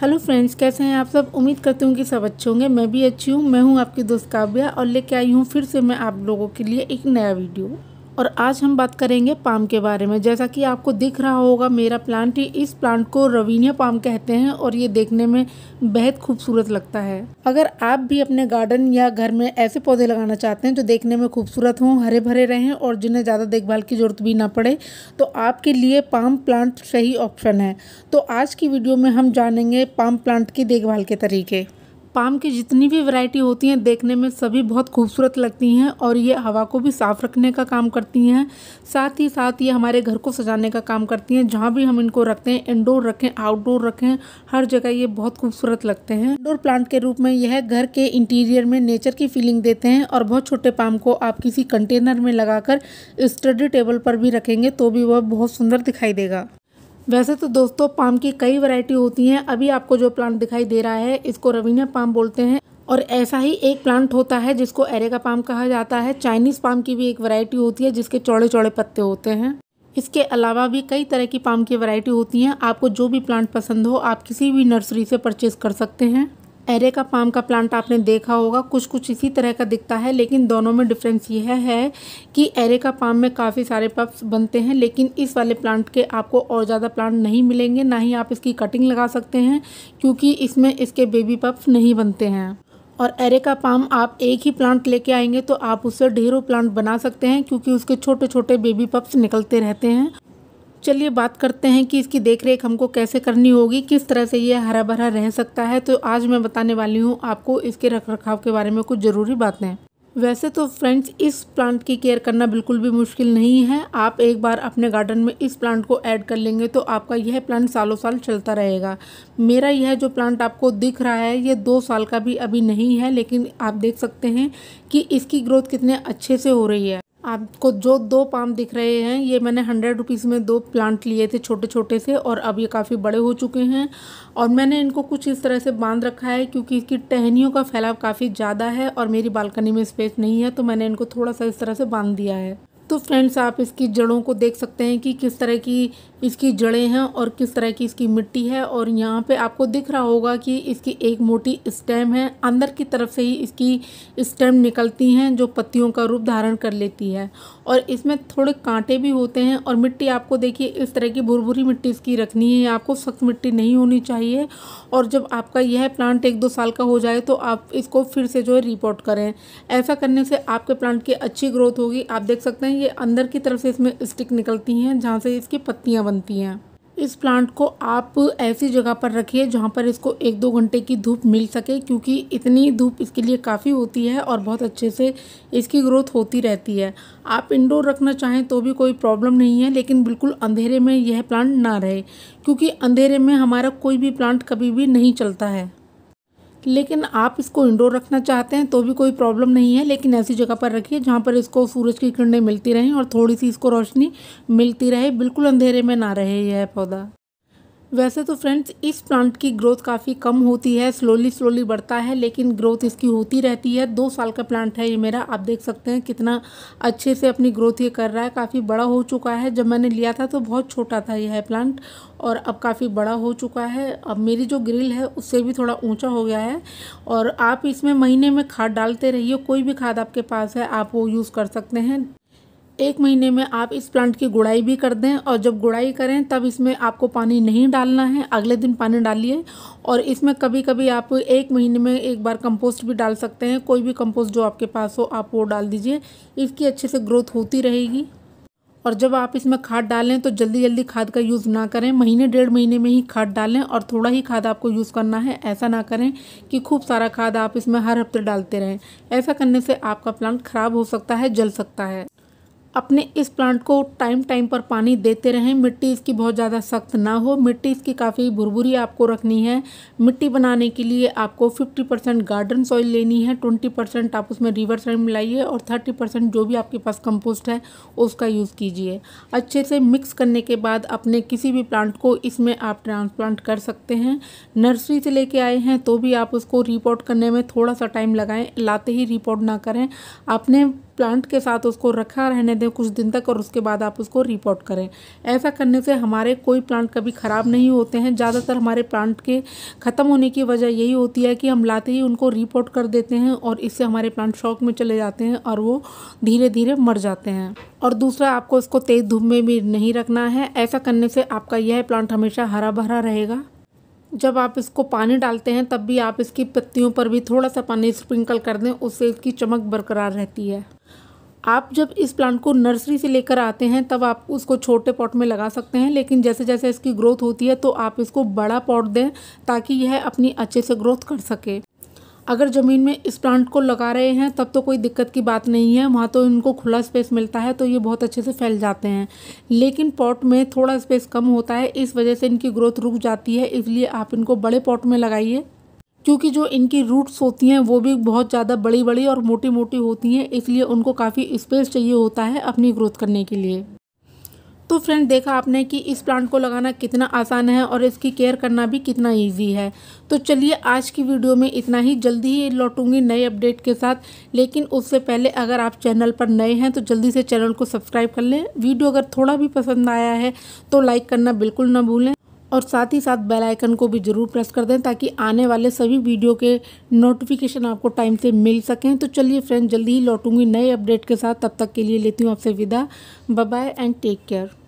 hello friends कैसे हैं आप सब उम्मीद करती हूँ कि सब अच्छे होंगे मैं भी अच्छी हूँ मैं हूँ आपकी दोस्त काव्या और लेके आई हूँ फिर से मैं आप लोगों के लिए एक नया वीडियो और आज हम बात करेंगे पाम के बारे में जैसा कि आपको दिख रहा होगा मेरा प्लांट ही इस प्लांट को रवीनिया पाम कहते हैं और ये देखने में बेहद खूबसूरत लगता है अगर आप भी अपने गार्डन या घर में ऐसे पौधे लगाना चाहते हैं जो देखने में खूबसूरत हों हरे भरे रहें और जिन्हें ज़्यादा देखभाल की ज़रूरत भी ना पड़े तो आपके लिए पाम प्लांट सही ऑप्शन है तो आज की वीडियो में हम जानेंगे पाम प्लांट की देखभाल के तरीके पाम की जितनी भी वैरायटी होती हैं देखने में सभी बहुत खूबसूरत लगती हैं और ये हवा को भी साफ़ रखने का काम करती हैं साथ ही साथ ये हमारे घर को सजाने का काम करती हैं जहाँ भी हम इनको रखते हैं इंडोर रखें आउटडोर रखें हर जगह ये बहुत खूबसूरत लगते हैं इंडोर प्लांट के रूप में यह घर के इंटीरियर में नेचर की फीलिंग देते हैं और बहुत छोटे पाम को आप किसी कंटेनर में लगा स्टडी टेबल पर भी रखेंगे तो भी वह बहुत सुंदर दिखाई देगा वैसे तो दोस्तों पाम की कई वैरायटी होती हैं अभी आपको जो प्लांट दिखाई दे रहा है इसको रवीना पाम बोलते हैं और ऐसा ही एक प्लांट होता है जिसको एरेगा पाम कहा जाता है चाइनीज़ पाम की भी एक वैरायटी होती है जिसके चौड़े चौड़े पत्ते होते हैं इसके अलावा भी कई तरह की पाम की वैरायटी होती हैं आपको जो भी प्लांट पसंद हो आप किसी भी नर्सरी से परचेज़ कर सकते हैं एरेका पाम का प्लांट आपने देखा होगा कुछ कुछ इसी तरह का दिखता है लेकिन दोनों में डिफरेंस यह है कि एरेका पाम में काफ़ी सारे पप्स बनते हैं लेकिन इस वाले प्लांट के आपको और ज़्यादा प्लांट नहीं मिलेंगे ना ही आप इसकी कटिंग लगा सकते हैं क्योंकि इसमें इसके बेबी पप्स नहीं बनते हैं और एरेका पाम आप एक ही प्लांट लेके आएंगे तो आप उससे ढेरों प्लांट बना सकते हैं क्योंकि उसके छोटे छोटे बेबी पप्स निकलते रहते हैं चलिए बात करते हैं कि इसकी देखरेख हमको कैसे करनी होगी किस तरह से ये हरा भरा रह सकता है तो आज मैं बताने वाली हूँ आपको इसके रख रखाव के बारे में कुछ ज़रूरी बातें वैसे तो फ्रेंड्स इस प्लांट की केयर करना बिल्कुल भी मुश्किल नहीं है आप एक बार अपने गार्डन में इस प्लांट को ऐड कर लेंगे तो आपका यह प्लांट सालों साल चलता रहेगा मेरा यह जो प्लांट आपको दिख रहा है यह दो साल का भी अभी नहीं है लेकिन आप देख सकते हैं कि इसकी ग्रोथ कितने अच्छे से हो रही है आपको जो दो पाम दिख रहे हैं ये मैंने हंड्रेड रुपीज़ में दो प्लांट लिए थे छोटे छोटे से और अब ये काफ़ी बड़े हो चुके हैं और मैंने इनको कुछ इस तरह से बांध रखा है क्योंकि इसकी टहनियों का फैलाव काफ़ी ज़्यादा है और मेरी बालकनी में स्पेस नहीं है तो मैंने इनको थोड़ा सा इस तरह से बांध दिया है तो फ्रेंड्स आप इसकी जड़ों को देख सकते हैं कि किस तरह की इसकी जड़ें हैं और किस तरह की इसकी मिट्टी है और यहाँ पे आपको दिख रहा होगा कि इसकी एक मोटी स्टेम है अंदर की तरफ से ही इसकी स्टेम निकलती हैं जो पत्तियों का रूप धारण कर लेती है और इसमें थोड़े कांटे भी होते हैं और मिट्टी आपको देखिए इस तरह की भुरभुरी मिट्टी इसकी रखनी है आपको सख्त मिट्टी नहीं होनी चाहिए और जब आपका यह प्लांट एक दो साल का हो जाए तो आप इसको फिर से जो है रिपोर्ट करें ऐसा करने से आपके प्लांट की अच्छी ग्रोथ होगी आप देख सकते हैं ये अंदर की तरफ से इसमें स्टिक निकलती हैं जहाँ से इसकी पत्तियाँ बनती हैं इस प्लांट को आप ऐसी जगह पर रखिए जहाँ पर इसको एक दो घंटे की धूप मिल सके क्योंकि इतनी धूप इसके लिए काफ़ी होती है और बहुत अच्छे से इसकी ग्रोथ होती रहती है आप इंडोर रखना चाहें तो भी कोई प्रॉब्लम नहीं है लेकिन बिल्कुल अंधेरे में यह प्लांट ना रहे क्योंकि अंधेरे में हमारा कोई भी प्लांट कभी भी नहीं चलता है लेकिन आप इसको इंडोर रखना चाहते हैं तो भी कोई प्रॉब्लम नहीं है लेकिन ऐसी जगह पर रखिए जहाँ पर इसको सूरज की किरणें मिलती रहें और थोड़ी सी इसको रोशनी मिलती रहे बिल्कुल अंधेरे में ना रहे यह पौधा वैसे तो फ्रेंड्स इस प्लांट की ग्रोथ काफ़ी कम होती है स्लोली स्लोली बढ़ता है लेकिन ग्रोथ इसकी होती रहती है दो साल का प्लांट है ये मेरा आप देख सकते हैं कितना अच्छे से अपनी ग्रोथ ये कर रहा है काफ़ी बड़ा हो चुका है जब मैंने लिया था तो बहुत छोटा था यह प्लांट और अब काफ़ी बड़ा हो चुका है अब मेरी जो ग्रिल है उससे भी थोड़ा ऊँचा हो गया है और आप इसमें महीने में खाद डालते रहिए कोई भी खाद आपके पास है आप वो यूज़ कर सकते हैं एक महीने में आप इस प्लांट की गुड़ाई भी कर दें और जब गुड़ाई करें तब इसमें आपको पानी नहीं डालना है अगले दिन पानी डालिए और इसमें कभी कभी आप एक महीने में एक बार कंपोस्ट भी डाल सकते हैं कोई भी कंपोस्ट जो आपके पास हो आप वो डाल दीजिए इसकी अच्छे से ग्रोथ होती रहेगी और जब आप इसमें खाद डालें तो जल्दी जल्दी खाद का यूज़ ना करें महीने डेढ़ महीने में ही खाद डालें और थोड़ा ही खाद आपको यूज़ करना है ऐसा ना करें कि खूब सारा खाद आप इसमें हर हफ्ते डालते रहें ऐसा करने से आपका प्लांट ख़राब हो सकता है जल सकता है अपने इस प्लांट को टाइम टाइम पर पानी देते रहें मिट्टी इसकी बहुत ज़्यादा सख्त ना हो मिट्टी इसकी काफ़ी भुरभुरी आपको रखनी है मिट्टी बनाने के लिए आपको 50 परसेंट गार्डन सॉइल लेनी है 20 परसेंट आप उसमें रिवर साइड मिलाइए और 30 परसेंट जो भी आपके पास कंपोस्ट है उसका यूज़ कीजिए अच्छे से मिक्स करने के बाद अपने किसी भी प्लांट को इसमें आप ट्रांसप्लांट कर सकते हैं नर्सरी से लेके आए हैं तो भी आप उसको रिपोर्ट करने में थोड़ा सा टाइम लगाएँ लाते ही रिपोर्ट ना करें आपने प्लांट के साथ उसको रखा रहने दें कुछ दिन तक और उसके बाद आप उसको रिपोर्ट करें ऐसा करने से हमारे कोई प्लांट कभी ख़राब नहीं होते हैं ज़्यादातर हमारे प्लांट के ख़त्म होने की वजह यही होती है कि हम लाते ही उनको रिपोर्ट कर देते हैं और इससे हमारे प्लांट शौक में चले जाते हैं और वो धीरे धीरे मर जाते हैं और दूसरा आपको इसको तेज़ धूप में भी नहीं रखना है ऐसा करने से आपका यह प्लांट हमेशा हरा भरा रहेगा जब आप इसको पानी डालते हैं तब भी आप इसकी पत्तियों पर भी थोड़ा सा पानी स्प्रिंकल कर दें उससे इसकी चमक बरकरार रहती है आप जब इस प्लांट को नर्सरी से लेकर आते हैं तब आप उसको छोटे पॉट में लगा सकते हैं लेकिन जैसे जैसे इसकी ग्रोथ होती है तो आप इसको बड़ा पॉट दें ताकि यह अपनी अच्छे से ग्रोथ कर सके अगर ज़मीन में इस प्लांट को लगा रहे हैं तब तो कोई दिक्कत की बात नहीं है वहाँ तो इनको खुला स्पेस मिलता है तो ये बहुत अच्छे से फैल जाते हैं लेकिन पॉट में थोड़ा स्पेस कम होता है इस वजह से इनकी ग्रोथ रुक जाती है इसलिए आप इनको बड़े पॉट में लगाइए क्योंकि जो इनकी रूट्स होती हैं वो भी बहुत ज़्यादा बड़ी बड़ी और मोटी मोटी होती हैं इसलिए उनको काफ़ी स्पेस चाहिए होता है अपनी ग्रोथ करने के लिए तो फ्रेंड देखा आपने कि इस प्लांट को लगाना कितना आसान है और इसकी केयर करना भी कितना इजी है तो चलिए आज की वीडियो में इतना ही जल्दी ही लौटूंगी नए अपडेट के साथ लेकिन उससे पहले अगर आप चैनल पर नए हैं तो जल्दी से चैनल को सब्सक्राइब कर लें वीडियो अगर थोड़ा भी पसंद आया है तो लाइक करना बिल्कुल ना भूलें और साथ ही साथ बेल आइकन को भी ज़रूर प्रेस कर दें ताकि आने वाले सभी वीडियो के नोटिफिकेशन आपको टाइम से मिल सकें तो चलिए फ्रेंड जल्दी ही लौटूंगी नए अपडेट के साथ तब तक के लिए लेती हूँ आपसे विदा बाय एंड टेक केयर